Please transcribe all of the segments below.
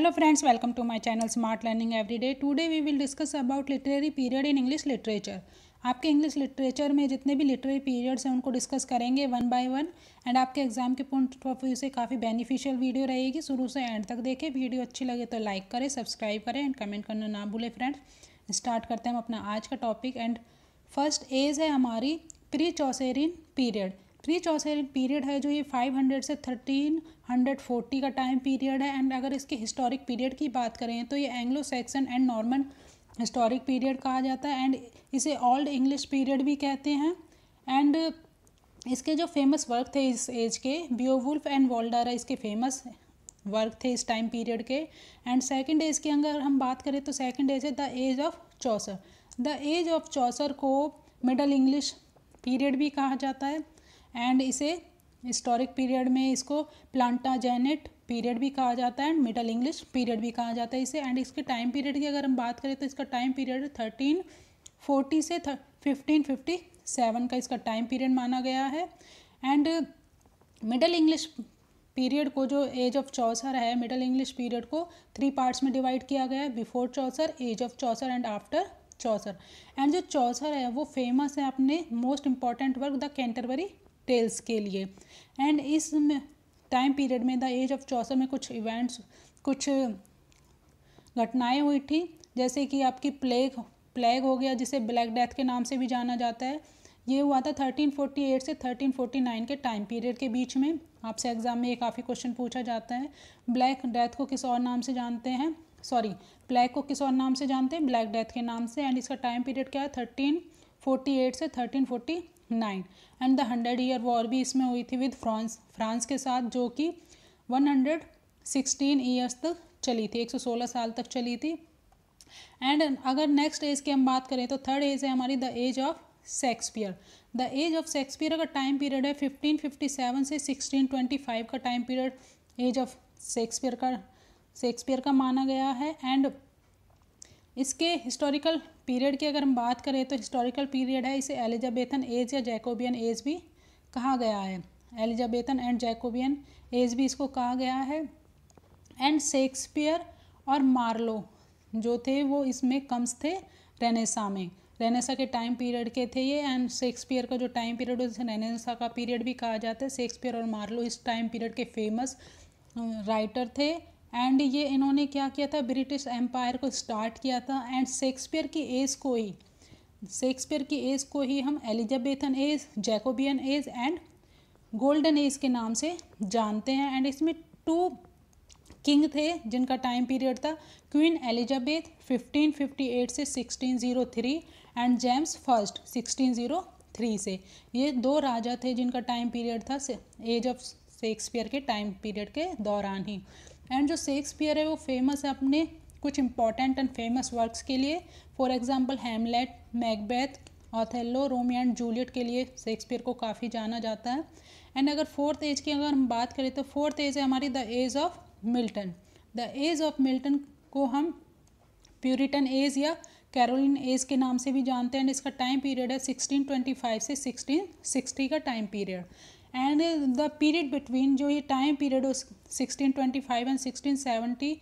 hello friends welcome to my channel smart learning everyday today we will discuss about literary period in English literature आपके English literature में जितने भी literary periods हैं उनको discuss करेंगे one by one and आपके exam के point of view से काफ़ी बेनिफिशियल वीडियो रहेगी शुरू से एंड तक देखें वीडियो अच्छी लगे तो लाइक करें सब्सक्राइब करें एंड कमेंट करना ना भूलें फ्रेंड्स स्टार्ट करते हैं हम अपना आज का टॉपिक एंड फर्स्ट एज है हमारी pre Chaucerian period pre Chaucerian period है जो ये 500 से 1340 का टाइम पीरियड है एंड अगर इसके हिस्टोरिक पीरियड की बात करें तो ये Anglo Saxon and Norman historic period कहा जाता है एंड इसे ओल्ड इंग्लिश पीरियड भी कहते हैं एंड इसके जो फेमस वर्क थे इस एज के बियोवुल्फ एंड वोल्डारा इसके फेमस वर्क थे इस टाइम पीरियड के एंड सेकेंड एज के अगर हम बात करें तो सेकेंड एज है the age of Chaucer the age of Chaucer को मिडल इंग्लिश पीरियड भी कहा जाता है एंड इसे हिस्टोरिक पीरियड में इसको प्लांटाजेनेट पीरियड भी कहा जाता है एंड मिडल इंग्लिश पीरियड भी कहा जाता है इसे एंड इसके टाइम पीरियड की अगर हम बात करें तो इसका टाइम पीरियड थर्टीन फोर्टी से फिफ्टीन फिफ्टी सेवन का इसका टाइम पीरियड माना गया है एंड मिडल इंग्लिश पीरियड को जो एज ऑफ चौसर है मिडल इंग्लिश पीरियड को थ्री पार्ट्स में डिवाइड किया गया है before Chaucer age of Chaucer and after Chaucer and जो चौसर है वो फेमस है अपने most important work the Canterbury Tales के लिए एंड इस टाइम पीरियड में द एज ऑफ चौसर में कुछ इवेंट्स कुछ घटनाएं हुई थी जैसे कि आपकी प्लेग प्लेग हो गया जिसे ब्लैक डेथ के नाम से भी जाना जाता है ये हुआ था 1348 से 1349 के टाइम पीरियड के बीच में आपसे एग्ज़ाम में ये काफ़ी क्वेश्चन पूछा जाता है ब्लैक डेथ को किस और नाम से जानते हैं सॉरी ब्लैक को किस और नाम से जानते हैं ब्लैक डेथ के नाम से एंड इसका टाइम पीरियड क्या है थर्टीन फोर्टी एट से thirteen forty nine and the hundred year war भी इसमें हुई थी विद फ्रांस फ्रांस के साथ जो कि वन हंड्रेड सिक्सटीन ईयर्स तक चली थी एक सौ सोलह साल तक चली थी एंड अगर नेक्स्ट एज की हम बात करें तो थर्ड एज है हमारी the age of Shakespeare the age of Shakespeare का टाइम पीरियड है फिफ्टीन फिफ्टी सेवन से सिक्सटीन ट्वेंटी फाइव का time period age of Shakespeare का शेक्सपियर का माना गया है एंड इसके हिस्टोरिकल पीरियड की अगर हम बात करें तो हिस्टोरिकल पीरियड है इसे एलिजाबेथन एज या जैकोबियन एज भी कहा गया है एलिजाबेथन एंड जैकोबियन एज भी इसको कहा गया है एंड शेक्सपियर और मार्लो जो थे वो इसमें कम्स थे रेनेसा में रेनेसा के टाइम पीरियड के थे ये एंड शेक्सपियर का जो टाइम पीरियड है रेनेसा का पीरियड भी कहा जाता है शेक्सपियर और मार्लो इस टाइम पीरियड के फेमस राइटर थे एंड ये इन्होंने क्या किया था ब्रिटिश एम्पायर को स्टार्ट किया था एंड शेक्सपियर की एज को ही शेक्सपियर की एज को ही हम Elizabethan age Jacobean age and golden age के नाम से जानते हैं एंड इसमें टू किंग थे जिनका टाइम पीरियड था क्वीन एलिजाबेथ 1558 से 1603 एंड जेम्स फर्स्ट 1603 से ये दो राजा थे जिनका टाइम पीरियड था एज ऑफ शेक्सपियर के टाइम पीरियड के दौरान ही एंड जो शेक्सपियर है वो फेमस है अपने कुछ इंपॉर्टेंट एंड फेमस वर्क्स के लिए for example Hamlet Macbeth Othello Romeo and Juliet के लिए शेक्सपियर को काफ़ी जाना जाता है एंड अगर फोर्थ एज की अगर हम बात करें तो फोर्थ एज है हमारी the age of Milton the age of Milton को हम प्यूरिटन एज या कैरोलिन एज के नाम से भी जानते हैं एंड इसका टाइम पीरियड है 1625 से 1660 का time period and the period between जो ये टाइम पीरियड हो sixteen twenty five and sixteen seventy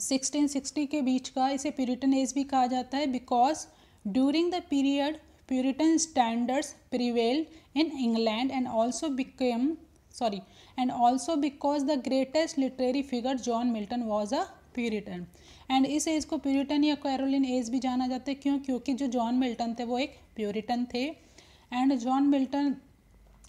sixteen sixty के बीच का इसे प्यूरिटन एज भी कहा जाता है because during the period Puritan standards prevailed in England and also became sorry and also because the greatest literary figure John Milton was a Puritan and इस age को प्यूरिटन या कैरोलिन एज भी जाना जाता है क्यों क्योंकि जो जॉन मिल्टन थे वो एक प्यूरिटन थे एंड जॉन मिल्टन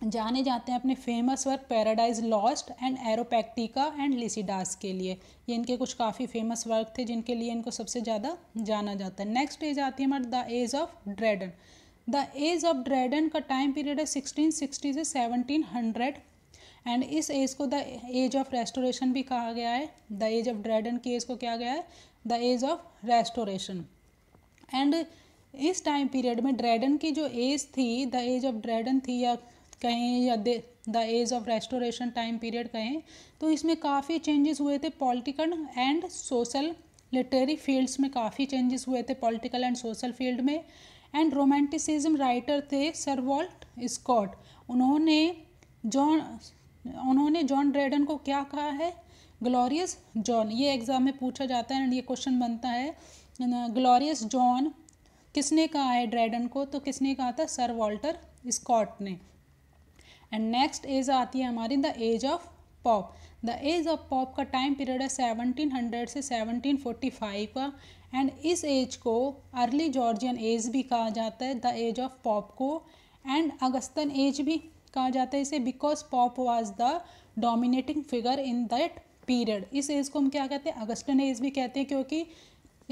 जाने जाते हैं अपने famous work Paradise Lost and Areopagitica and Lycidas के लिए ये इनके कुछ काफ़ी फेमस वर्क थे जिनके लिए इनको सबसे ज़्यादा जाना जाता है नेक्स्ट एज आती है हमारे the age of Dryden the age of Dryden का टाइम पीरियड है सिक्सटीन सिक्सटी से सेवनटीन हंड्रेड एंड इस एज को द एज ऑफ रेस्टोरेशन भी कहा गया है द एज ऑफ ड्रैडन की एज को क्या गया है the age of Restoration and इस टाइम पीरियड में ड्रैडन की जो एज थी द एज ऑफ ड्रैडन थी या कहें या दे the age of Restoration time period कहें तो इसमें काफ़ी चेंजेस हुए थे political and social literary fields में काफ़ी चेंजेस हुए थे पॉलिटिकल एंड सोशल फील्ड में एंड रोमांटिसिज्म राइटर थे सर वॉल्ट स्कॉट उन्होंने जॉन उन्होंने जॉन ड्रेडन को क्या कहा है ग्लोरियस जॉन ये एग्ज़ाम में पूछा जाता है एंड ये क्वेश्चन बनता है ग्लोरियस जॉन किसने कहा है ड्रेडन को तो किसने कहा था सर वॉल्टर स्कॉट ने एंड नेक्स्ट एज आती है हमारी the age of Pope the age of Pope का टाइम पीरियड है 1700 से 1745 का एंड इस एज को अर्ली जॉर्जियन एज भी कहा जाता है द एज ऑफ पॉप को एंड अगस्तन एज भी कहा जाता है इसे because Pope was the dominating figure in that period इस एज को हम क्या कहते हैं अगस्तन एज भी कहते हैं क्योंकि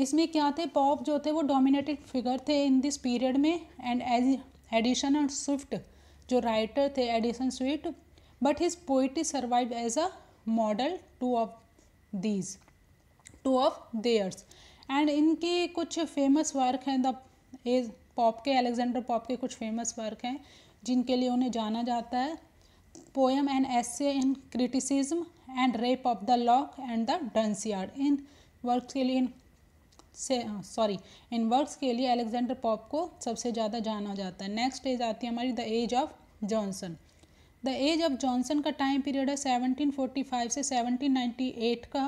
इसमें क्या थे पॉप जो थे वो डोमिनेटिंग फिगर थे इन दिस पीरियड में and as Addison and Swift जो राइटर थे Addison Swift but his poetry survive as a model two of these two of theirs and इनके कुछ फेमस वर्क हैं द एज पॉप के Alexander Pope के कुछ famous work हैं जिनके लिए उन्हें जाना जाता है poem and essay in criticism and Rape of the Lock and the yard in work के लिए से सॉरी इन वर्क्स के लिए अलेक्जेंडर पॉप को सबसे ज़्यादा जाना जाता है नेक्स्ट एज आती है हमारी the age of Johnson the age of Johnson का टाइम पीरियड है सेवनटीन फोर्टी फाइव से सेवनटीन नाइन्टी एट का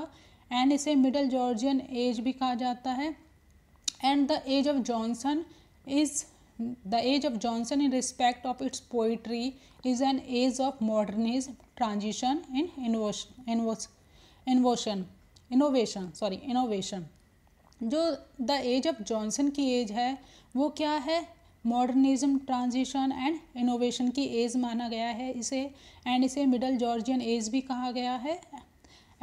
एंड इसे मिडल जॉर्जियन एज भी कहा जाता है and the age of Johnson is the age of Johnson in respect of its poetry is an age of modernism transition in innovation innovation sorry innovation जो the age of Johnson की age है वो क्या है modernism transition and innovation की age माना गया है इसे एंड इसे मिडल जॉर्जियन एज भी कहा गया है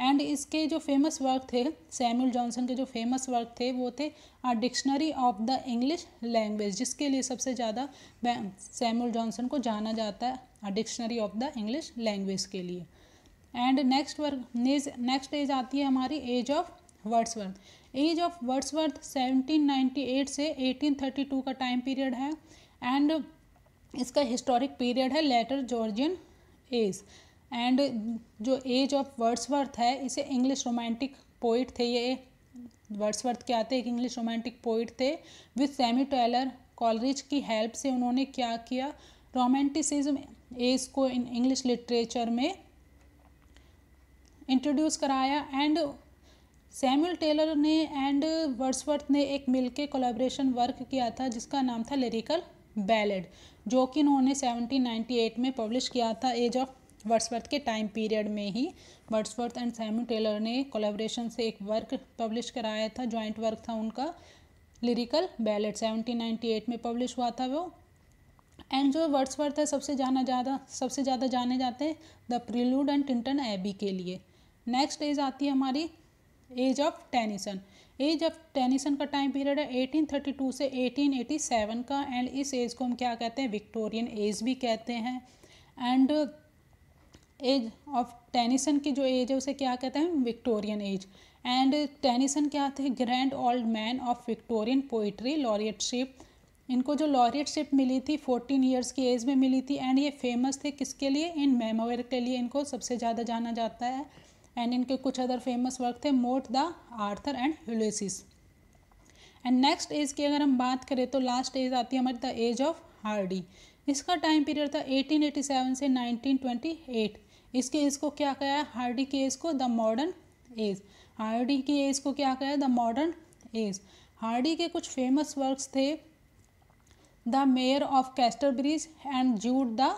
एंड इसके जो फेमस वर्क थे सैमुअल जॉनसन के जो फेमस वर्क थे वो थे a dictionary of the English language जिसके लिए सबसे ज़्यादा सैमुअल जॉनसन को जाना जाता है a dictionary of the English language के लिए and next work next age आती है हमारी age of Wordsworth age of Wordsworth 1798 से 1832 का टाइम पीरियड है एंड इसका हिस्टोरिक पीरियड है लेटर जॉर्जियन एज एंड जो एज ऑफ वर्ड्सवर्थ है इसे इंग्लिश रोमांटिक पोइट थे ये वर्ड्सवर्थ क्या थे एक इंग्लिश रोमांटिक पोइट थे विथ सेमी टेलर कॉलरिज की हेल्प से उन्होंने क्या किया रोमांटिसिज्म एज को इन इंग्लिश लिटरेचर में इंट्रोड्यूस कराया एंड सैमुअल टेलर ने एंड वर्ड्सवर्थ ने एक मिलके कोलैबोरेशन वर्क किया था जिसका नाम था लिरिकल बैलेड जो कि उन्होंने 1798 में पब्लिश किया था एज ऑफ वर्ड्सवर्थ के टाइम पीरियड में ही वर्ड्सवर्थ एंड सैमुअल टेलर ने कोलाब्रेशन से एक वर्क पब्लिश कराया था जॉइंट वर्क था उनका लिरिकल बैलेड 1798 में पब्लिश हुआ था वो एंड जो वर्ड्सवर्थ है सबसे जाना ज़्यादा सबसे ज़्यादा जाने जाते हैं the prelude and Tintern Abbey के लिए नेक्स्ट एज आती है हमारी age of Tennyson age of Tennyson का टाइम पीरियड है 1832 से 1887 का एंड इस एज को हम क्या कहते हैं विक्टोरियन एज भी कहते हैं एंड एज ऑफ टेनिसन की जो एज है उसे क्या कहते हैं विक्टोरियन एज एंड टेनिसन क्या थे grand old man of Victorian poetry laureateship इनको जो लॉरियटशिप मिली थी फोर्टीन ईयर्स की एज में मिली थी एंड ये फेमस थे किसके लिए इन मेमोर के लिए इनको सबसे ज़्यादा जाना जाता है एंड इनके कुछ अदर फेमस वर्क थे Morte d'Arthur and Ulysses and next age की अगर हम बात करें तो लास्ट एज आती है हमारी द एज ऑफ हार्डी इसका टाइम पीरियड था 1887 से 1928 इसके एज को क्या कहा है हार्डी के एज को द मॉडर्न एज हार्डी की एज को क्या कहा है द मॉडर्न एज हार्डी के कुछ फेमस वर्क्स थे the Mayor of Casterbridge and Jude the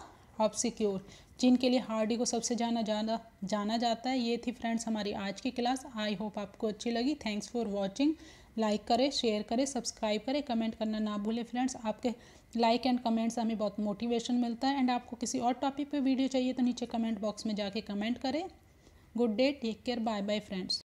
obscure जिनके लिए हार्डी को सबसे जाना जाना जाना जाता है ये थी फ्रेंड्स हमारी आज की क्लास आई होप आपको अच्छी लगी थैंक्स फॉर वॉचिंग लाइक करें शेयर करें सब्सक्राइब करें कमेंट करना ना भूलें फ्रेंड्स आपके लाइक एंड कमेंट्स हमें बहुत मोटिवेशन मिलता है एंड आपको किसी और टॉपिक पे वीडियो चाहिए तो नीचे कमेंट बॉक्स में जाके कमेंट करें good day take care bye bye friends